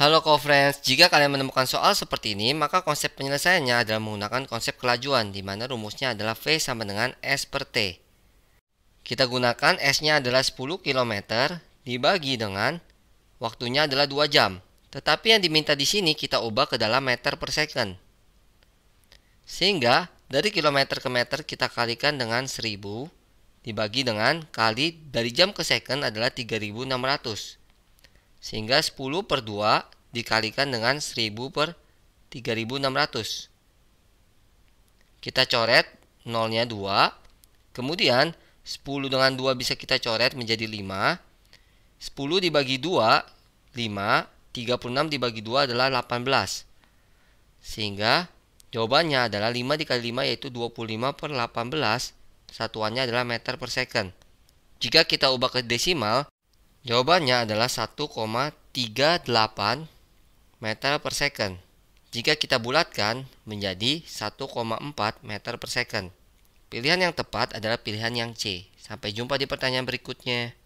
Halo co-friends, jika kalian menemukan soal seperti ini, maka konsep penyelesaiannya adalah menggunakan konsep kelajuan, di mana rumusnya adalah V sama dengan S per T. Kita gunakan S-nya adalah 10 km, dibagi dengan waktunya adalah 2 jam. Tetapi yang diminta di sini kita ubah ke dalam meter per second. Sehingga dari kilometer ke meter kita kalikan dengan 1000 dibagi dengan kali dari jam ke second adalah 3600. Sehingga 10 per 2 dikalikan dengan 1000 per 3600. Kita coret nolnya 2. Kemudian 10 dengan 2 bisa kita coret menjadi 5. 10 dibagi 2, 5. 36 dibagi 2 adalah 18. Sehingga jawabannya adalah 5 dikali 5 yaitu 25 per 18. Satuannya adalah meter per second. Jika kita ubah ke desimal, Jawabannya adalah 1,38 meter per second. Jika kita bulatkan menjadi 1,4 meter per second. Pilihan yang tepat adalah pilihan yang C. Sampai jumpa di pertanyaan berikutnya.